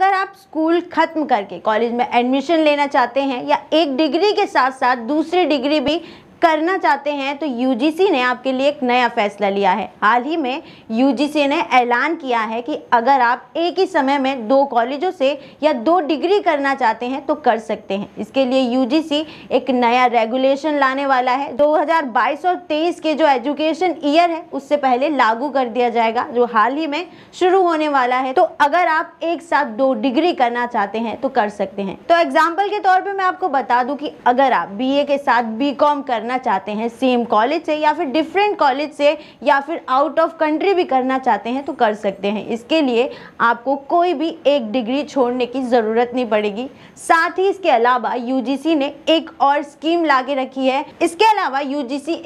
अगर आप स्कूल ख़त्म करके कॉलेज में एडमिशन लेना चाहते हैं या एक डिग्री के साथ साथ दूसरी डिग्री भी करना चाहते हैं तो यूजीसी ने आपके लिए एक नया फैसला लिया है हाल ही में यूजीसी ने ऐलान किया है कि अगर आप एक ही समय में दो कॉलेजों से या दो डिग्री करना चाहते हैं तो कर सकते हैं इसके लिए यू एक नया रेगुलेशन लाने वाला है 2022 और 23 के जो एजुकेशन ईयर है उससे पहले लागू कर दिया जाएगा जो हाल ही में शुरू होने वाला है तो अगर आप एक साथ दो डिग्री करना चाहते हैं तो कर सकते हैं तो एग्जाम्पल के तौर पर मैं आपको बता दूँ कि अगर आप बी के साथ बी करना करना चाहते हैं सेम कॉलेज से या फिर डिफरेंट कॉलेज से या फिर आउट ऑफ कंट्री भी करना चाहते हैं तो कर सकते हैं इसके लिए आपको कोई भी एक डिग्री छोड़ने की ज़रूरत नहीं पड़ेगी साथ ही इसके अलावा यू ने एक और स्कीम ला रखी है इसके अलावा यू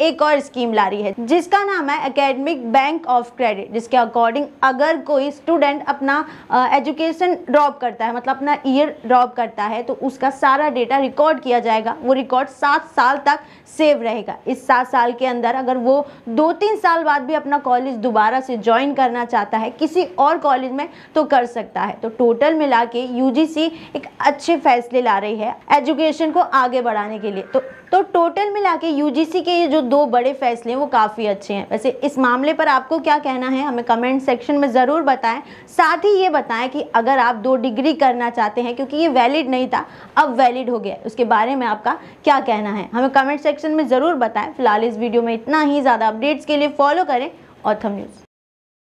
एक और स्कीम ला रही है जिसका नाम है अकेडमिक बैंक ऑफ क्रेडिट जिसके अकॉर्डिंग अगर कोई स्टूडेंट अपना एजुकेशन uh, ड्रॉप करता है मतलब अपना ईयर ड्रॉप करता है तो उसका सारा डेटा रिकॉर्ड किया जाएगा वो रिकॉर्ड सात साल तक सेव सेव रहेगा इस सात साल के अंदर अगर वो दो तीन साल बाद भी अपना कॉलेज दोबारा से ज्वाइन करना चाहता है किसी और कॉलेज में तो कर सकता है तो टोटल मिला के यू एक अच्छे फैसले ला रही है एजुकेशन को आगे बढ़ाने के लिए तो तो टोटल मिला के यू के ये जो दो बड़े फैसले हैं वो काफ़ी अच्छे हैं वैसे इस मामले पर आपको क्या कहना है हमें कमेंट सेक्शन में ज़रूर बताएं साथ ही ये बताएं कि अगर आप दो डिग्री करना चाहते हैं क्योंकि ये वैलिड नहीं था अब वैलिड हो गया उसके बारे में आपका क्या कहना है हमें कमेंट सेक्शन में ज़रूर बताएं फिलहाल इस वीडियो में इतना ही ज़्यादा अपडेट्स के लिए फॉलो करें ऑथम न्यूज़